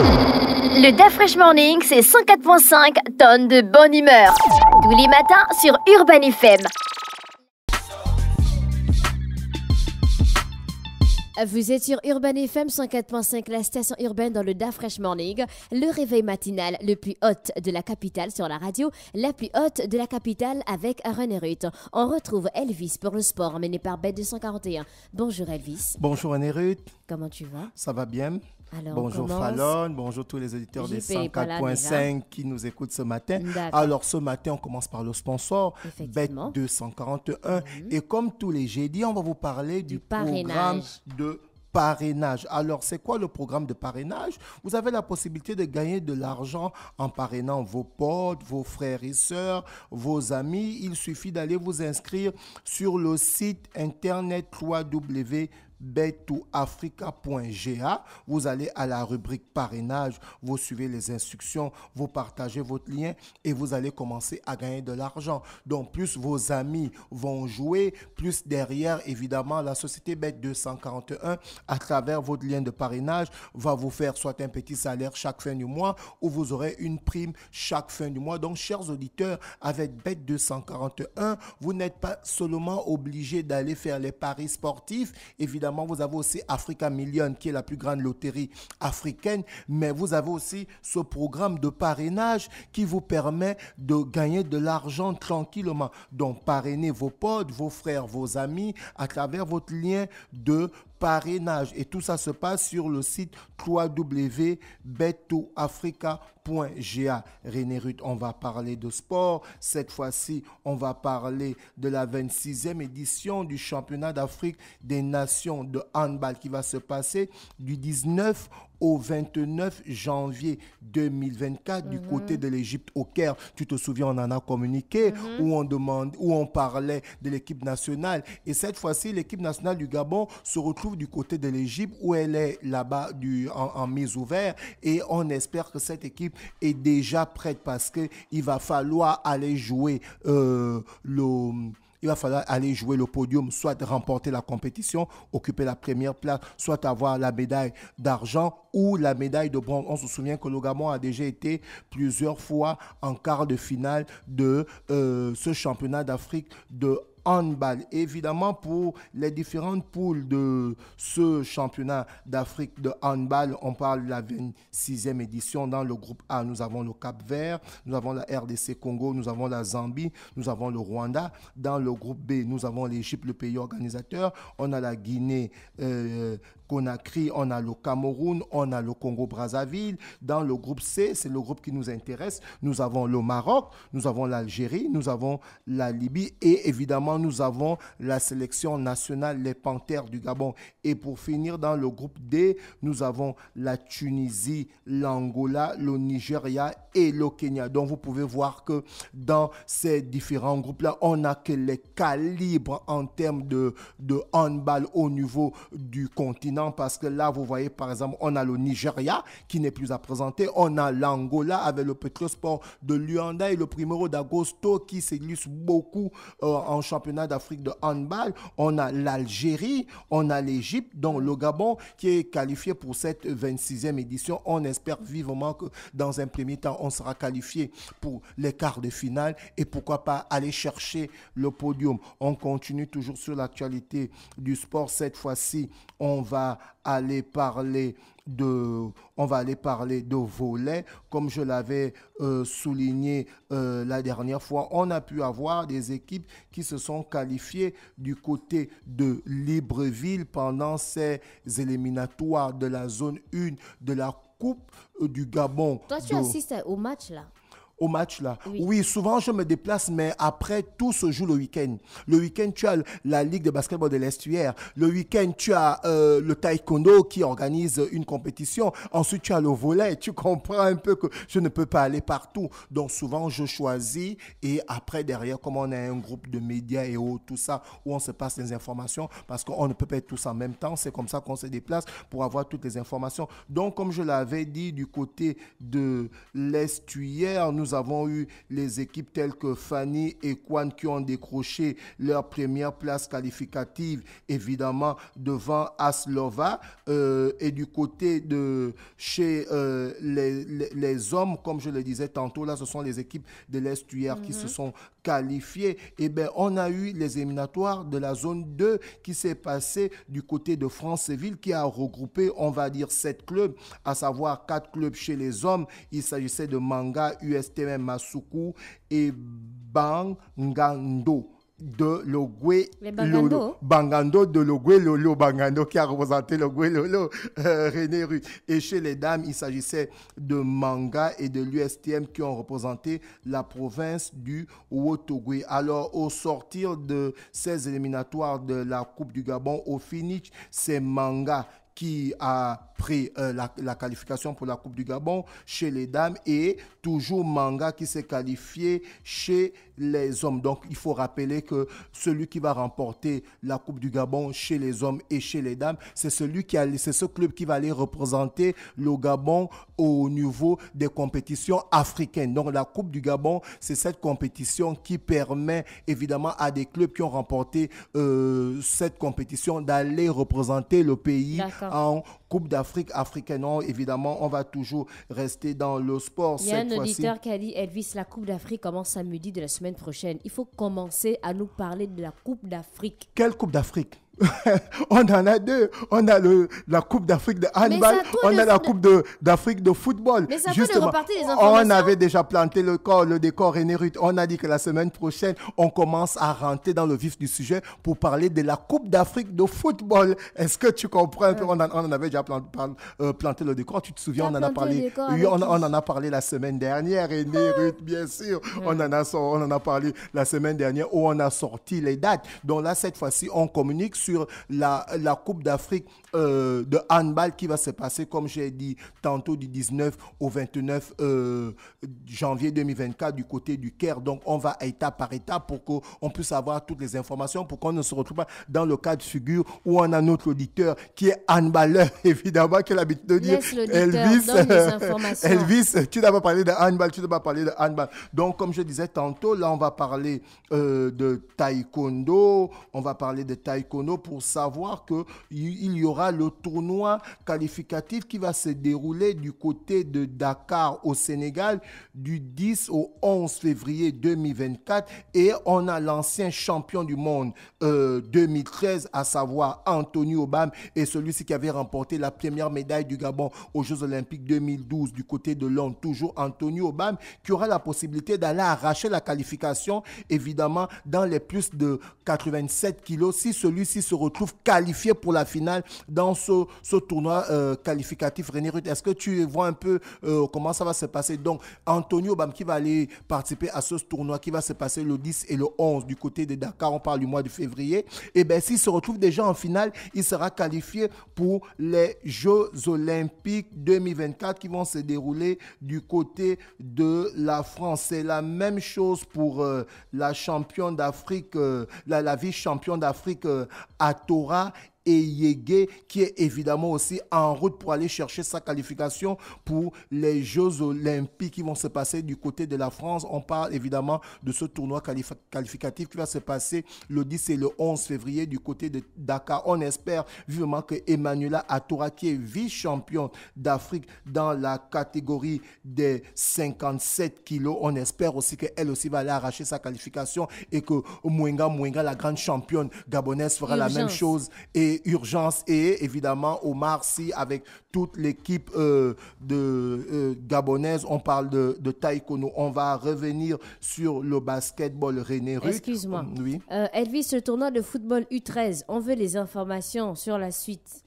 Le DAF Morning, c'est 104.5 tonnes de bonne humeur. Tous les matins sur Urban FM. Vous êtes sur Urban FM 104.5, la station urbaine dans le Da Fresh Morning, le réveil matinal le plus haut de la capitale sur la radio, la plus haute de la capitale avec René On retrouve Elvis pour le sport mené par Bet241. Bonjour Elvis. Bonjour René Ruth. Comment tu vas Ça va bien bonjour Fallon, bonjour tous les auditeurs de des 104.5 qui nous écoutent ce matin. Alors ce matin, on commence par le sponsor, Bet 241. Mhm. Et comme tous les jeudis, on va vous parler du, programme de parrainage. Alors, c'est quoi le programme de parrainage Vous avez la possibilité de gagner de l'argent en parrainant vos potes, vos frères et sœurs, vos amis. Il suffit d'aller vous inscrire sur le site internet www africa.ga Vous allez à la rubrique parrainage, vous suivez les instructions, vous partagez votre lien et vous allez commencer à gagner de l'argent. Donc plus vos amis vont jouer, plus derrière, évidemment, la société Bet 241, à travers votre lien de parrainage, va vous faire soit un petit salaire chaque fin du mois ou vous aurez une prime chaque fin du mois. Donc, chers auditeurs, avec Bet 241, vous n'êtes pas seulement obligé d'aller faire les paris sportifs, évidemment, vous avez aussi Africa Million, qui est la plus grande loterie africaine, mais vous avez aussi ce programme de parrainage qui vous permet de gagner de l'argent tranquillement. Donc, parrainer vos potes, vos frères, vos amis à travers votre lien de parrainage. Et tout ça se passe sur le site www.betoafrica.ga. René Ruth, on va parler de sport. Cette fois-ci, on va parler de la 26e édition du championnat d'Afrique des nations de handball qui va se passer du 19 au 29 janvier 2024 du mhm. côté de l'Égypte au Caire. Tu te souviens, on en a communiqué mhm. où on demande, où on parlait de l'équipe nationale. Et cette fois-ci, l'équipe nationale du Gabon se retrouve du côté de l'Égypte où elle est là-bas du en, mise ouverte. Et on espère que cette équipe est déjà prête parce que il va falloir aller jouer euh, le il va falloir aller jouer le podium, soit remporter la compétition, occuper la première place, soit avoir la médaille d'argent ou la médaille de bronze. On se souvient que le Gamon a déjà été plusieurs fois en quart de finale de euh, ce championnat d'Afrique de handball. Évidemment, pour les différentes poules de ce championnat d'Afrique de handball, on parle de la 26e édition. Dans le groupe A, nous avons le Cap Vert, nous avons la RDC Congo, nous avons la Zambie, nous avons le Rwanda. Dans le groupe B, nous avons l'Égypte, le pays organisateur. On a la Guinée. Euh, Conakry, on a le Cameroun, on a le Congo-Brazzaville. Dans le groupe C, c'est le groupe qui nous intéresse. Nous avons le Maroc, nous avons l'Algérie, nous avons la Libye et évidemment nous avons la sélection nationale, les Panthères du Gabon. Et pour finir, dans le groupe D, nous avons la Tunisie, l'Angola, le Nigeria et le Kenya. Donc vous pouvez voir que dans ces différents groupes-là, on n'a que les calibres en termes de, de handball au niveau du continent. Parce que là, vous voyez, par exemple, on a le Nigeria qui n'est plus à présenter. On a l'Angola avec le Petrosport de Luanda et le Primero d'Agosto qui s'illustre beaucoup euh, en championnat d'Afrique de handball, on a l'Algérie, on a l'Égypte, dont le Gabon qui est qualifié pour cette 26e édition. On espère vivement que dans un premier temps, on sera qualifié pour les quarts de finale et pourquoi pas aller chercher le podium. On continue toujours sur l'actualité du sport. Cette fois-ci, on va aller parler de, on va aller parler de volets, comme je l'avais euh, souligné euh, la dernière fois. On a pu avoir des équipes qui se sont qualifiées du côté de Libreville pendant ces éliminatoires de la zone 1 de la Coupe euh, du Gabon. Toi, tu au match là au match là. Oui. souvent je me déplace, mais après tout se joue le week-end. Le week-end, tu as la Ligue de basketball de l'Estuaire. Le week-end, tu as euh, le taekwondo qui organise une compétition. Ensuite, tu as le volet. Tu comprends un peu que je ne peux pas aller partout. Donc souvent, je choisis et après, derrière, comme on a un groupe de médias et autres, tout ça, où on se passe les informations parce qu'on ne peut pas être tous en même temps. C'est comme ça qu'on se déplace pour avoir toutes les informations. Donc, comme je l'avais dit, du côté de l'Estuaire, nous nous avons eu les équipes telles que Fanny et Kwan qui ont décroché leur première place qualificative, évidemment devant Aslova. Euh, et du côté de chez euh, les, hommes, comme je le disais tantôt, là, ce sont les équipes de lest qui se mhm. sont qualifiées. Eh bien, on a eu les éliminatoires de la zone 2 qui s'est passé du côté de france Franceville, qui a regroupé, on va dire, sept clubs, à savoir quatre clubs chez les hommes. Il s'agissait de Manga, UST, même Masuku et Bangando de Logwe Bangando de Logwe Lolo. Bangando qui a représenté Logwe Lolo, euh, René Rue. Et chez les dames, il s'agissait de Manga et de l'USTM qui ont représenté la province du Wotogwe. Alors, au sortir de ces éliminatoires de la Coupe du Gabon, au finish, c'est Manga qui a pris euh, la, qualification pour la Coupe du Gabon chez les dames et toujours Manga qui s'est qualifié chez les hommes. Donc il faut rappeler que celui qui va remporter la Coupe du Gabon chez les hommes et chez les dames, c'est celui qui a c'est ce club qui va aller représenter le Gabon au niveau des compétitions africaines. Donc la Coupe du Gabon, c'est cette compétition qui permet évidemment à des clubs qui ont remporté euh, cette compétition d'aller représenter le pays en Coupe d'Afrique, africaine. Non, évidemment, on va toujours rester dans le sport. Il y a un auditeur qui a dit Elvis, la Coupe d'Afrique commence samedi de la semaine prochaine. Il faut commencer à nous parler de la Coupe d'Afrique. Quelle Coupe d'Afrique on en a deux. On a le, la Coupe d'Afrique de handball, on a la de... Coupe d'Afrique de, football. Mais ça Justement, on avait déjà planté le corps, le décor énérite. On a dit que la semaine prochaine, on commence à rentrer dans le vif du sujet pour parler de la Coupe d'Afrique de football. Est-ce que tu comprends on, on, en avait déjà euh, planté, le décor. Tu te souviens, on en a parlé. on, en a parlé la semaine dernière. Et bien sûr, on en a on en a parlé la semaine dernière où on a sorti les dates. Donc là, cette fois-ci, on communique sur sur la, Coupe d'Afrique euh, de handball qui va se passer, comme j'ai dit tantôt, du 19 au 29 euh, janvier 2024 du côté du Caire. Donc, on va étape par étape pour qu'on puisse avoir toutes les informations, pour qu'on ne se retrouve pas dans le cas de figure où on a notre auditeur qui est handballeur, évidemment, qui a l'habitude de dire Elvis, Elvis, tu n'as pas parlé de handball, tu n'as pas parlé de handball. Donc, comme je disais tantôt, là, on va parler euh, de taekwondo, on va parler de taekwondo pour savoir qu'il y aura le tournoi qualificatif qui va se dérouler du côté de Dakar au Sénégal du 10 au 11 février 2024. Et on a l'ancien champion du monde 2013, euh, à savoir Anthony Obama, et celui-ci qui avait remporté la première médaille du Gabon aux Jeux Olympiques 2012 du côté de Londres, toujours Anthony Obama, qui aura la possibilité d'aller arracher la qualification, évidemment, dans les plus de 87 kilos. Si celui-ci se retrouve qualifié pour la finale dans ce, tournoi euh, qualificatif René Ruth. Est-ce que tu vois un peu euh, comment ça va se passer Donc, Antonio Bam qui va aller participer à ce tournoi qui va se passer le 10 et le 11 du côté de Dakar, on parle du mois de février. Et eh bien, s'il se retrouve déjà en finale, il sera qualifié pour les Jeux Olympiques 2024 qui vont se dérouler du côté de la France. C'est la même chose pour euh, la championne d'Afrique, la, la vice-championne d'Afrique à Torah Eyege, qui est évidemment aussi en route pour aller chercher sa qualification pour les Jeux olympiques qui vont se passer du côté de la France. On parle évidemment de ce tournoi qualificatif qui va se passer le 10 et le 11 février du côté de Dakar. On espère vivement que Emmanuela Atoura, qui est vice-championne d'Afrique dans la catégorie des 57 kilos, on espère aussi qu'elle aussi va aller arracher sa qualification et que Mwenga Mwenga, la grande championne gabonaise, fera la même chose. Et Urgence et évidemment Omar si avec toute l'équipe euh, de euh, gabonaise. On parle de, de On va revenir sur le basketball René Ruth. Excuse-moi. Euh, Elvis, le tournoi de football U13. On veut les informations sur la suite.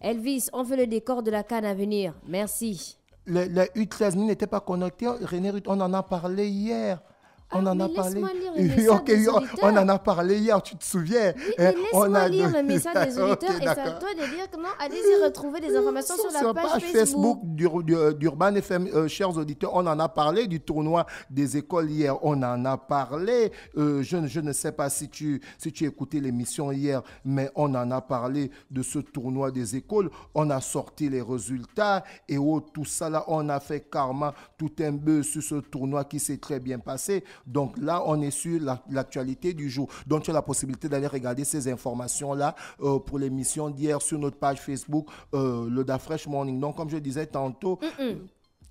Elvis, on veut le décor de la canne à venir. Merci. Le, U13 n'était pas connecté. René Ruth, on en a parlé hier. Ah, on en a parlé. on en a parlé hier, tu te souviens eh, on a lire le message des auditeurs et c'est à toi de dire comment allez-y retrouver des informations sur, sur la page, Facebook, euh, d'Urban FM. Euh, chers auditeurs, on en a parlé du tournoi des écoles hier, on en a parlé. Euh, je, je, ne sais pas si tu, si tu écoutais l'émission hier, mais on en a parlé de ce tournoi des écoles. On a sorti les résultats et oh, tout ça là, on a fait karma, tout un peu sur ce tournoi qui s'est très bien passé. Donc là, on est sur l'actualité du jour. Donc tu as la possibilité d'aller regarder ces informations-là euh, pour l'émission d'hier sur notre page Facebook, le euh, le DaFresh Morning. Donc comme je disais tantôt...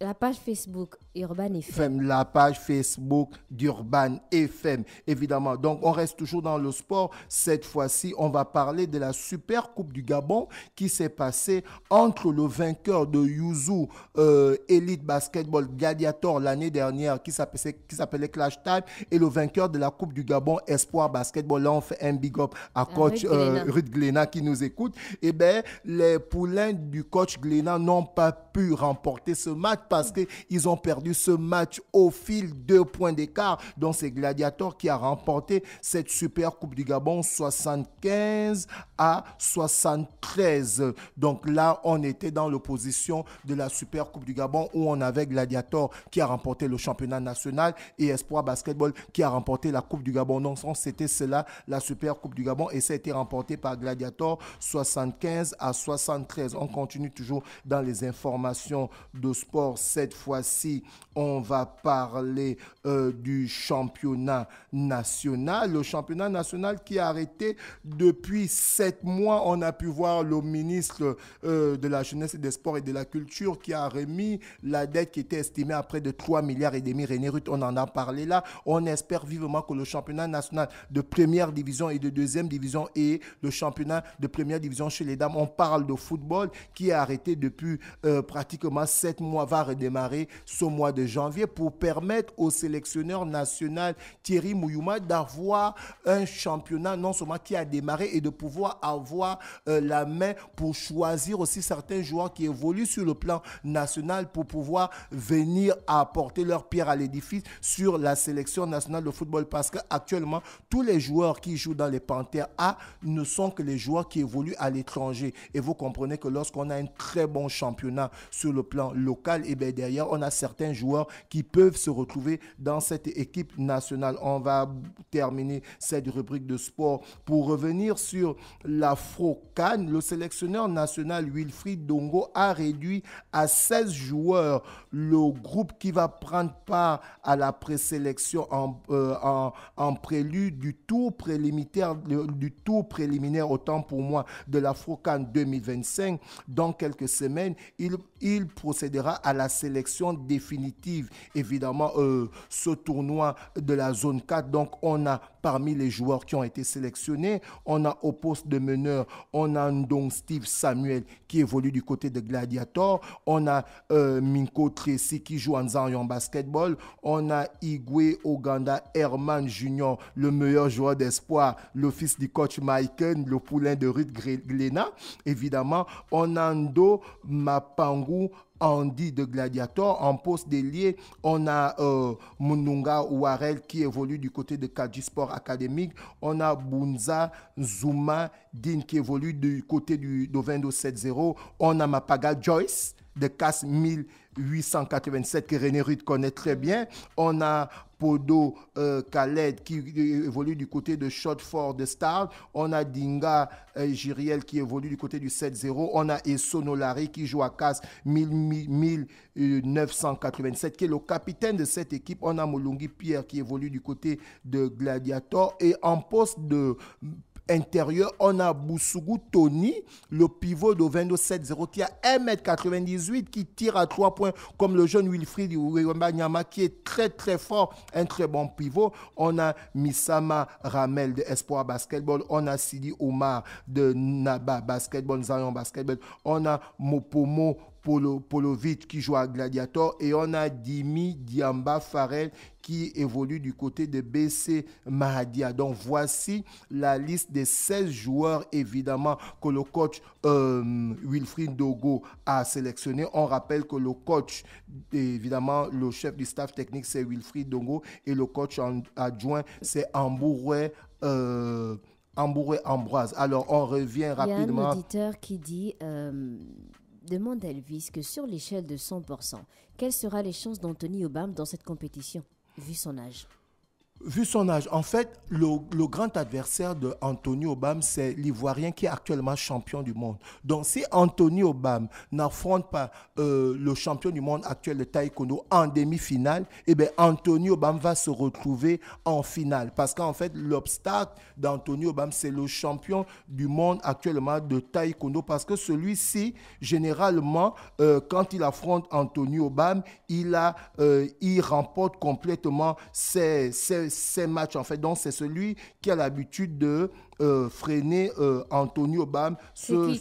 La page Facebook Urban FM. La page Facebook d'Urban FM, évidemment. Donc, on reste toujours dans le sport. Cette fois-ci, on va parler de la Super Coupe du Gabon qui s'est passée entre le vainqueur de Yuzu euh, Elite Basketball Gladiator l'année dernière, qui s'appelait Clash Time, et le vainqueur de la Coupe du Gabon Espoir Basketball. Là, on fait un big up à coach Ruth euh, qui nous écoute. Eh bien, les poulains du coach Glena n'ont pas pu remporter ce match parce qu'ils ont perdu ce match au fil de points d'écart. Donc c'est Gladiator qui a remporté cette Super Coupe du Gabon 75 à 73. Donc là, on était dans l'opposition de la Super Coupe du Gabon où on avait Gladiator qui a remporté le championnat national et Espoir Basketball qui a remporté la Coupe du Gabon. Non, c'était cela, la Super Coupe du Gabon et ça a été remporté par Gladiator 75 à 73. On continue toujours dans les informations de sport cette fois-ci, on va parler euh, du championnat national. Le championnat national qui a arrêté depuis sept mois. On a pu voir le ministre euh, de la Jeunesse et des Sports et de la Culture qui a remis la dette qui était estimée à près de 3 milliards et demi. René Ruth, on en a parlé là. On espère vivement que le championnat national de première division et de deuxième division et le championnat de première division chez les dames, on parle de football qui a arrêté depuis euh, pratiquement sept mois, va redémarrer ce mois de janvier pour permettre au sélectionneur national Thierry Mouyuma d'avoir un championnat non seulement qui a démarré et de pouvoir avoir euh, la main pour choisir aussi certains joueurs qui évoluent sur le plan national pour pouvoir venir apporter leur pierre à l'édifice sur la sélection nationale de football parce qu'actuellement tous les joueurs qui jouent dans les Panthères A ne sont que les joueurs qui évoluent à l'étranger et vous comprenez que lorsqu'on a un très bon championnat sur le plan local et et eh ben, derrière, on a certains joueurs qui peuvent se retrouver dans cette équipe nationale. On va terminer cette rubrique de sport pour revenir sur l'Afro-Can. Le sélectionneur national Wilfried Dongo a réduit à 16 joueurs le groupe qui va prendre part à la présélection en, euh, en, prélude du tour préliminaire, du tour préliminaire autant pour moi de l'Afro-Can 2025. Dans quelques semaines, il, il procédera à la la sélection définitive, évidemment, euh, ce tournoi de la zone 4. Donc, on a parmi les joueurs qui ont été sélectionnés, on a au poste de meneur, on a donc Steve Samuel qui évolue du côté de Gladiator, on a euh, Minko Tracy qui joue en Basketball, on a Igwe Oganda Herman Junior, le meilleur joueur d'espoir, le fils du coach Maiken, le poulain de Ruth Glena. Évidemment, on a Ndo Mapangu Andy de Gladiator. En poste d'ailier, on a euh, Ouarel qui évolue du côté de Kadi Sport Académique. On a Bunza Zuma Din qui évolue du côté du Dovendo 7-0. On a Mapaga Joyce de CAS 1887 que René Ruth connaît très bien. On a Bodo euh, Khaled qui euh, évolue du côté de Shotford de Star. On a Dinga Giriel euh, qui évolue du côté du 7-0. On a Nolari qui joue à Casse 1987 qui est le capitaine de cette équipe. On a Molungi Pierre qui évolue du côté de Gladiator. Et en poste de Intérieur, on a Boussougou Tony, le pivot de 27 0 qui a 1m98, qui tire à 3 points, comme le jeune Wilfried Nyama qui est très très fort, un très bon pivot. On a Misama Ramel de Espoir Basketball, on a Sidi Omar de Naba Basketball, Zion Basketball, on a Mopomo Polo, Polovic qui joue à Gladiator et on a Dimi Diamba Farel qui évolue du côté de BC Mahadia. Donc voici la liste des 16 joueurs évidemment que le coach euh, Wilfried Dogo a sélectionné. On rappelle que le coach, évidemment le chef du staff technique c'est Wilfried Dogo et le coach adjoint c'est Ambouré Euh, Ambroise. Alors, on revient rapidement. Il y a un qui dit euh, demande à Elvis que sur l'échelle de 100%, quelles seront les chances d'Anthony Obama dans cette compétition, vu son âge Vu son âge, en fait, le, grand adversaire de Anthony Obama, c'est l'Ivoirien qui est actuellement champion du monde. Donc, si Anthony Obama n'affronte pas euh, le champion du monde actuel de taekwondo en demi-finale, eh bien, Anthony Obama va se retrouver en finale. Parce qu'en fait, l'obstacle d'Anthony Obama, c'est le champion du monde actuellement de taekwondo. Parce que celui-ci, généralement, euh, quand il affronte Anthony Obama, il, a, euh, il remporte complètement ses, ses ces matchs en fait. Donc c'est celui qui a l'habitude de euh, freiner euh, Anthony Obama. Ce, qui,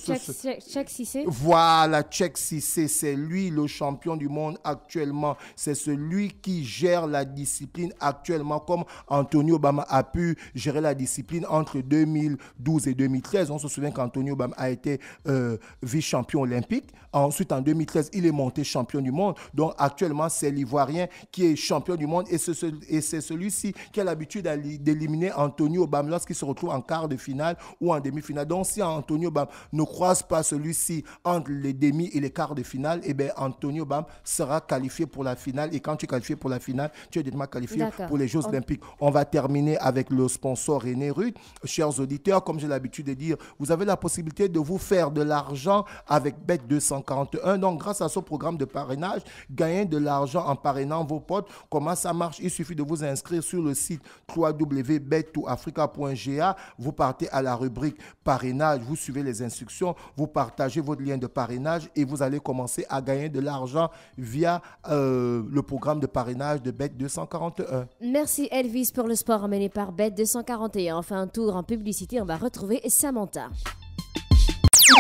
Voilà, Tchèque Sissé. c'est lui le champion du monde actuellement. C'est celui qui gère la discipline actuellement, comme Anthony Obama a pu gérer la discipline entre 2012 et 2013. On se souvient qu'Anthony Obama a été euh, vice-champion olympique. Ensuite, en 2013, il est monté champion du monde. Donc, actuellement, c'est l'Ivoirien qui est champion du monde et c'est celui-ci qui a l'habitude d'éliminer Anthony Obama lorsqu'il se retrouve en quart de finale ou en demi-finale. Donc si Antonio Bam ne croise pas celui-ci entre les demi et les quarts de finale, eh bien Antonio Bam sera qualifié pour la finale. Et quand tu es qualifié pour la finale, tu es directement qualifié pour les Jeux Olympiques. On va terminer avec le sponsor René Ruth. Chers auditeurs, comme j'ai l'habitude de dire, vous avez la possibilité de vous faire de l'argent avec Bet241. Donc grâce à ce programme de parrainage, gagnez de l'argent en parrainant vos potes. Comment ça marche Il suffit de vous inscrire sur le site www.bet2africa.ga. Vous partez à la rubrique parrainage, vous suivez les instructions, vous partagez votre lien de parrainage et vous allez commencer à gagner de l'argent via euh, le programme de parrainage de BET 241. Merci Elvis pour le sport amené par BET 241. Enfin, un tour en publicité, on va retrouver Samantha.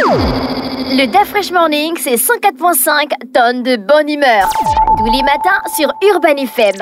Le Fresh Morning, c'est 104.5 tonnes de bonne humeur. Tous les matins sur Urban FM.